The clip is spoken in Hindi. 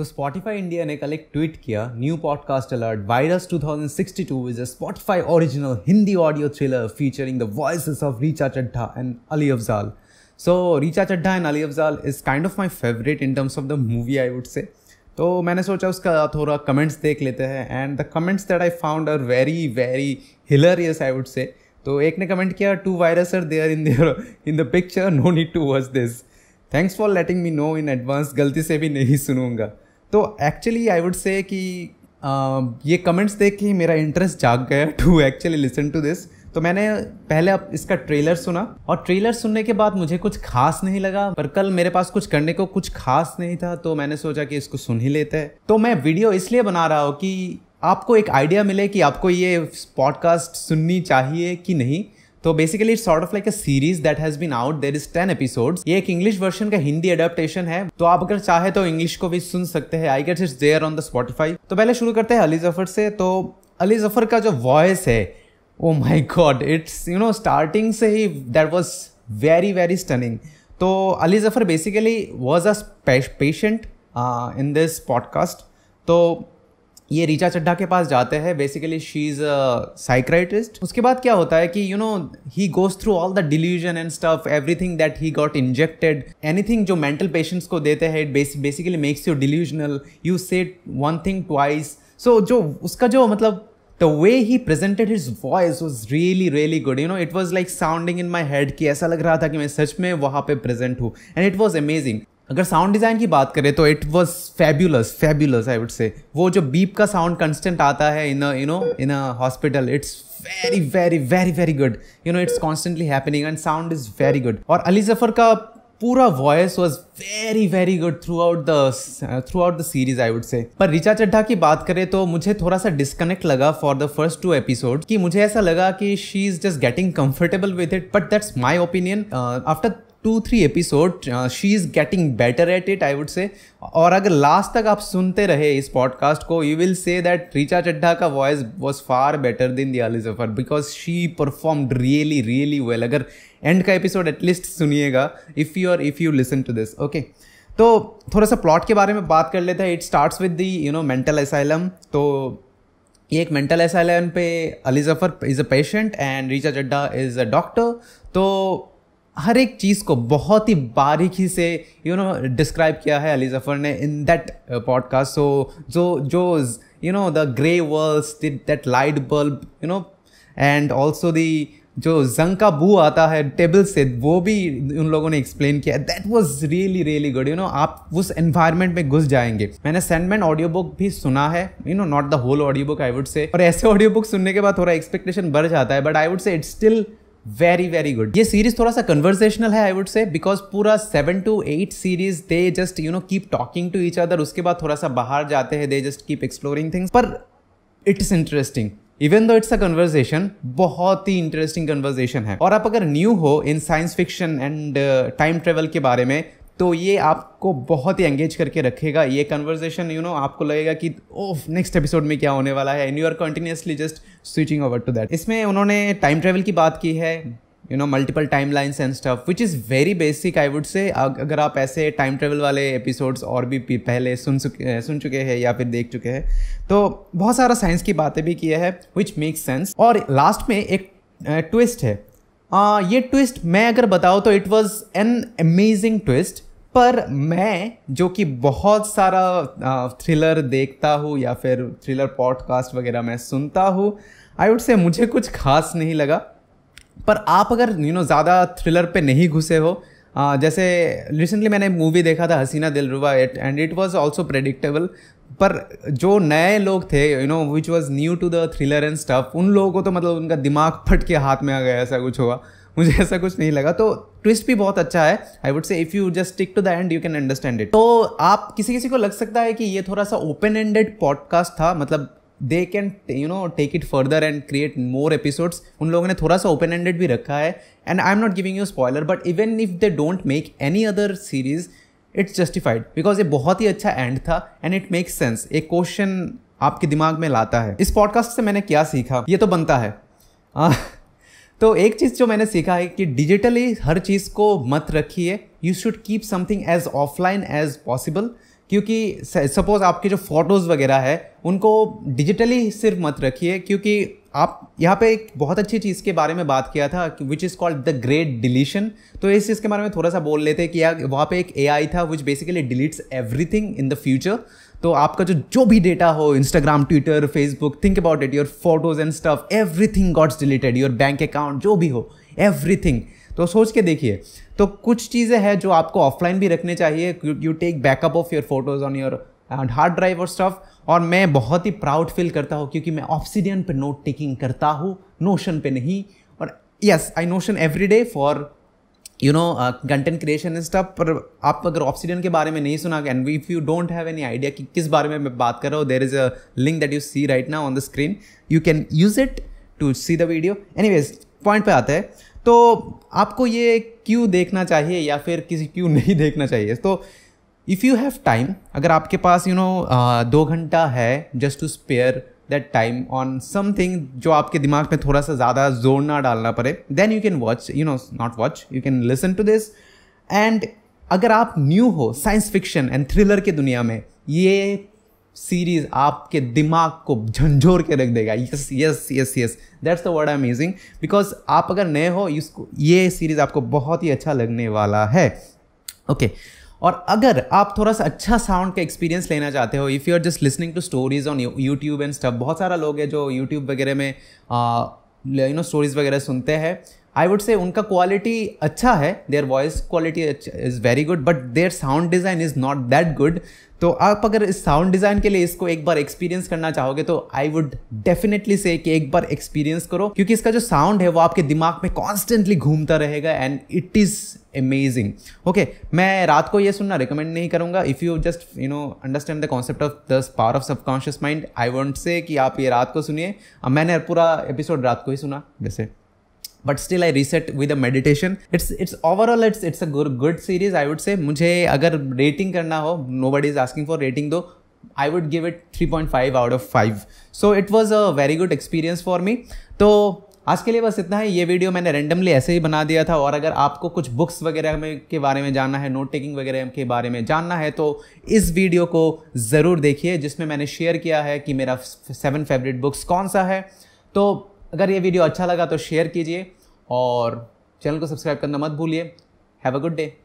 तो स्पॉटिफाई इंडिया ने कल एक ट्वीट किया new podcast alert virus 2062 is a Spotify original Hindi audio thriller featuring the voice of Richa Chadha and Ali Afzal so Richa Chadha and Ali Afzal is kind of my favourite in terms of the movie I would say तो मैंने सोचा उसका थोड़ा कमेंट्स देख लेते हैं and the comments that I found are very very hilarious I would say तो एक ने कमेंट किया two virus are there in there in the picture no need to watch this thanks for letting me know in advance गलती से भी नहीं सुनूंगा तो एक्चुअली आई वुड से कि आ, ये कमेंट्स देख के मेरा इंटरेस्ट जाग गया to actually listen to this तो मैंने पहले अब इसका ट्रेलर सुना और ट्रेलर सुनने के बाद मुझे कुछ खास नहीं लगा पर कल मेरे पास कुछ करने को कुछ खास नहीं था तो मैंने सोचा कि इसको सुन ही लेते हैं तो मैं वीडियो इसलिए बना रहा हूँ कि आपको एक आइडिया मिले कि आपको ये पॉडकास्ट सुननी चाहिए कि नहीं तो basically it's sort of like a series that has been out there is ten episodes ये एक इंग्लिश वर्जन का हिंदी एडेप्टेशन है तो आप अगर चाहे तो इंग्लिश को भी सुन सकते हैं I get it's there on the Spotify तो पहले शुरू करते हैं अली जफर से तो अली जफर का जो वॉइस है oh my God it's you know starting से ही that was very very stunning तो Ali Zafar basically was a patient in this podcast तो ये रिचा चड्ढा के पास जाते हैं बेसिकली शी इज़ साइक्राइटिस्ट उसके बाद क्या होता है कि you know he goes through all the delusion and stuff everything that he got injected anything जो मेंटल पेशेंट्स को देते हैं it basically makes you delusional you said one thing twice so जो उसका जो मतलब the way he presented his voice was really really good you know it was like sounding in my head कि ऐसा लग रहा था कि मैं सच में वहाँ पे प्रेजेंट हूँ एंड इट वॉज अमेजिंग अगर साउंड डिज़ाइन की बात करें तो it was fabulous fabulous I would say वो जो बीप का साउंड कंस्टेंट आता है in you know in a hospital it's very very very very good you know it's constantly happening and sound is very good और अली जफर का पूरा voice was very very good throughout the throughout the series I would say पर रिचा चड्ढा की बात करें तो मुझे थोड़ा सा डिस्कनेक्ट लगा for the first two episode कि मुझे ऐसा लगा कि she is just getting comfortable with it but that's my opinion after two three episode she is getting better at it I would say और अगर लास्ट तक आप सुनते रहे इस पॉडकास्ट को you will say that Richa Chadha का voice was far better than Ali Zafar because she performed really really well अगर एंड का एपिसोड एटलीस्ट सुनिएगा इफ़ यू और if you listen to this okay तो थोड़ा सा प्लॉट के बारे में बात कर लेते हैं it starts with the you know mental asylum तो ये एक मेंटल एसाइलम पे Ali Zafar is a patient and Richa Chadha is a doctor तो हर एक चीज़ को बहुत ही बारीकी से यू नो डिस्क्राइब किया है अली जफ़र ने इन दैट पॉडकास्ट सो जो जो you know the grey walls that light bulb you know and also the जो जंग का बू आता है टेबल से वो भी उन लोगों ने एक्सप्लेन किया that was really really good you know आप उस एनवायरमेंट में घुस जाएंगे मैंने सेंडमेंट ऑडियो बुक भी सुना है you know not the whole audio book I would say और ऐसे ऑडियो बुक सुनने के बाद थोड़ा एक्सपेक्टेशन बढ़ जाता है but I would say it's still very very good ये सीरीज थोड़ा सा कन्वर्सेशनल है आई वुड से बिकॉज पूरा seven to eight series they just you know keep talking to each other उसके बाद थोड़ा सा बाहर जाते हैं they just keep exploring things पर it is interesting even though it's a conversation बहुत ही इंटरेस्टिंग कन्वर्जेशन है और आप अगर न्यू हो in science fiction and time travel के बारे में तो ये आपको बहुत ही एंगेज करके रखेगा ये कन्वर्जेशन यू नो आपको लगेगा कि ओफ नेक्स्ट एपिसोड में क्या होने वाला है and you are continuously just switching over to that इसमें उन्होंने टाइम ट्रेवल की बात की है you know multiple timelines and stuff which is very basic I would say अगर आप ऐसे टाइम ट्रेवल वाले एपिसोड्स और भी पहले सुन चुके सुन चुके हैं या फिर देख चुके हैं तो बहुत सारा साइंस की बातें भी किया है विच मेक्स सेंस और लास्ट में एक ट्विस्ट है आ, ये ट्विस्ट मैं अगर बताऊँ तो it was an amazing twist पर मैं जो कि बहुत सारा थ्रिलर देखता हूँ या फिर थ्रिलर पॉडकास्ट वगैरह मैं सुनता हूँ आई वुड से मुझे कुछ खास नहीं लगा पर आप अगर यू नो ज़्यादा थ्रिलर पे नहीं घुसे हो आ, जैसे रिसेंटली मैंने मूवी देखा था Haseen Dillruba at end it was also predictable पर जो नए लोग थे you know which was new to the thriller and stuff उन लोगों को तो मतलब उनका दिमाग फट के हाथ में आ गया ऐसा कुछ हुआ मुझे ऐसा कुछ नहीं लगा तो ट्विस्ट भी बहुत अच्छा है I would say if you just stick to the end you can understand it तो आप किसी किसी को लग सकता है कि ये थोड़ा सा ओपन एंडेड पॉडकास्ट था मतलब they can you know take it further and create more episodes उन लोगों ने थोड़ा सा ओपन एंडेड भी रखा है and I am not giving you spoiler but even if they don't make any other series it's justified because ये बहुत ही अच्छा एंड था एंड इट मेक्स सेंस एक क्वेश्चन आपके दिमाग में लाता है इस पॉडकास्ट से मैंने क्या सीखा ये तो बनता है आ, तो एक चीज़ जो मैंने सीखा है कि डिजिटली हर चीज़ को मत रखिए you should keep something as offline as possible क्योंकि सपोज़ आपके जो फ़ोटोज़ वगैरह है उनको डिजिटली सिर्फ मत रखिए क्योंकि आप यहाँ पे एक बहुत अच्छी चीज़ के बारे में बात किया था which is called the great deletion तो इस चीज़ के बारे में थोड़ा सा बोल लेते हैं कि यार वहाँ पे एक ए था which basically deletes everything in the future तो आपका जो जो भी डेटा हो Instagram Twitter Facebook think about it your photos and stuff everything gots deleted your bank account जो भी हो एवरीथिंग तो सोच के देखिए तो कुछ चीज़ें हैं जो आपको ऑफलाइन भी रखने चाहिए you take backup of your photos on your hard drive और स्टफ और मैं बहुत ही प्राउड फील करता हूँ क्योंकि मैं ऑप्सीडियन पे नोट टेकिंग करता हूँ नोशन पे नहीं और yes I Notion every day for you know content creation is stuff पर आप अगर ऑप्सीडियन के बारे में नहीं सुना and if you don't have any idea कि किस बारे में मैं बात कर रहा हूँ there is a link that you see right ना on the screen you can use it to see the video any point पर आता है तो आपको ये क्यों देखना चाहिए या फिर किसी क्यों नहीं देखना चाहिए तो इफ़ यू हैव टाइम अगर आपके पास यू you नो know, दो घंटा है just to spare that time on something जो आपके दिमाग में थोड़ा सा ज़्यादा जोर ना डालना पड़े then you can watch you know not watch you can listen to this and अगर आप न्यू हो साइंस फिक्शन एंड थ्रिलर के दुनिया में ये सीरीज आपके दिमाग को झंझोर के रख देगा yes yes yes yes that's the word I because आप अगर नए हो इसको ये सीरीज़ आपको बहुत ही अच्छा लगने वाला है ओके okay. और अगर आप थोड़ा सा अच्छा साउंड का एक्सपीरियंस लेना चाहते हो if you are just listening to stories on YouTube and stuff बहुत सारा लोग है जो यूट्यूब वगैरह में यू नो स्टोरीज़ वगैरह सुनते हैं आई वुड से उनका क्वालिटी अच्छा है their voice quality is very good but their sound design is not that good तो आप अगर इस साउंड डिज़ाइन के लिए इसको एक बार एक्सपीरियंस करना चाहोगे तो आई वुड डेफिनेटली से कि एक बार एक्सपीरियंस करो क्योंकि इसका जो साउंड है वो आपके दिमाग में कॉन्स्टेंटली घूमता रहेगा and it is amazing okay मैं रात को ये सुनना रिकमेंड नहीं करूँगा if you just you know understand the concept of the power of subconscious mind I want say कि आप ये रात को सुनिए मैंने पूरा एपिसोड रात को ही सुना वैसे but still I reset with a meditation it's it's overall it's it's a good series I would say मुझे अगर रेटिंग करना हो nobody is asking for rating दो I would give it three point five out of five so it was a very good experience for me तो आज के लिए बस इतना है ये वीडियो मैंने रेंडमली ऐसे ही बना दिया था और अगर आपको कुछ बुक्स वगैरह में के बारे में जानना है नोट टेकिंग वगैरह के बारे में जानना है तो इस वीडियो को ज़रूर देखिए जिसमें मैंने शेयर किया है कि मेरा सेवन फेवरेट बुक्स कौन सा है तो अगर ये वीडियो अच्छा लगा तो शेयर कीजिए और चैनल को सब्सक्राइब करना मत भूलिए हैव अ गुड डे